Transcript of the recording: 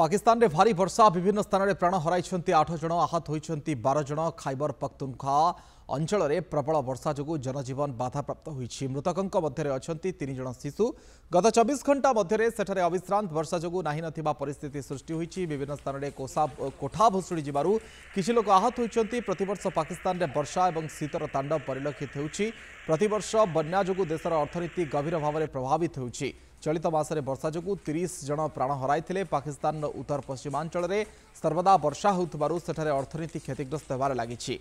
ପାକିସ୍ତାନରେ ଭାରୀ ବର୍ଷା ବିଭିନ୍ନ ସ୍ଥାନରେ ପ୍ରାଣ ହରାଇଛନ୍ତି ଆଠ ଜଣ ଆହତ ହୋଇଛନ୍ତି ବାର ଜଣ ଖାଇବର ପଖତୁନଖା ଅଞ୍ଚଳରେ ପ୍ରବଳ ବର୍ଷା ଯୋଗୁଁ ଜନଜୀବନ ବାଧାପ୍ରାପ୍ତ ହୋଇଛି ମୃତକଙ୍କ ମଧ୍ୟରେ ଅଛନ୍ତି ତିନି ଜଣ ଶିଶୁ ଗତ ଚବିଶ ଘଣ୍ଟା ମଧ୍ୟରେ ସେଠାରେ ଅବିଶ୍ରାନ୍ତ ବର୍ଷା ଯୋଗୁଁ ନାହିଁ ନଥିବା ପରିସ୍ଥିତି ସୃଷ୍ଟି ହୋଇଛି ବିଭିନ୍ନ ସ୍ଥାନରେ କୋଷା କୋଠା ଭୁଷୁଡ଼ି ଯିବାରୁ କିଛି ଲୋକ ଆହତ ହୋଇଛନ୍ତି ପ୍ରତିବର୍ଷ ପାକିସ୍ତାନରେ ବର୍ଷା ଏବଂ ଶୀତର ତାଣ୍ଡବ ପରିଲକ୍ଷିତ ହେଉଛି ପ୍ରତିବର୍ଷ ବନ୍ୟା ଯୋଗୁଁ ଦେଶର ଅର୍ଥନୀତି ଗଭୀର ଭାବରେ ପ୍ରଭାବିତ ହେଉଛି ଚଳିତ ମାସରେ ବର୍ଷା ଯୋଗୁଁ ତିରିଶ ଜଣ ପ୍ରାଣ ହରାଇଥିଲେ ପାକିସ୍ତାନର ଉତ୍ତର ପଶ୍ଚିମାଞ୍ଚଳରେ ସର୍ବଦା ବର୍ଷା ହେଉଥିବାରୁ ସେଠାରେ ଅର୍ଥନୀତି କ୍ଷତିଗ୍ରସ୍ତ ହେବାରେ ଲାଗିଛି